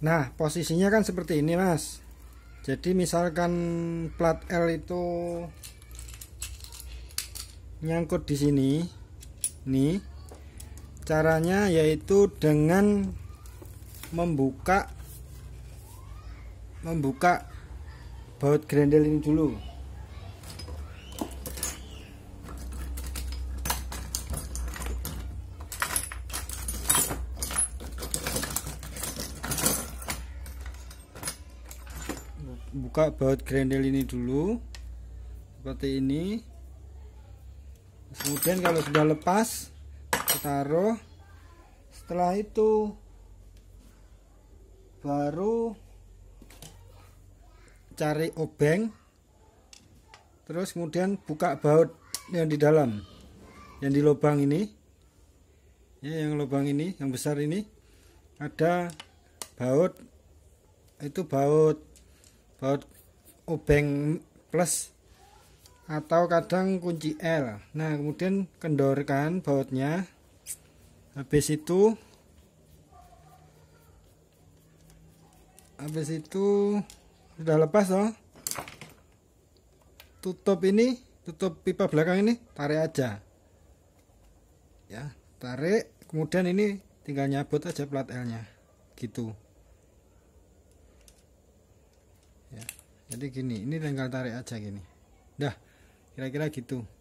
Nah, posisinya kan seperti ini, Mas. Jadi misalkan plat L itu nyangkut di sini. Nih. Caranya yaitu dengan membuka membuka baut grendel ini dulu. buka baut grendel ini dulu seperti ini kemudian kalau sudah lepas taruh setelah itu baru cari obeng terus kemudian buka baut yang di dalam yang di lubang ini ya yang lubang ini yang besar ini ada baut itu baut baut obeng plus atau kadang kunci L nah kemudian kendorkan bautnya habis itu habis itu sudah lepas loh tutup ini tutup pipa belakang ini tarik aja ya tarik kemudian ini tinggal nyabut aja plat L nya gitu jadi gini ini tinggal tarik aja gini dah kira-kira gitu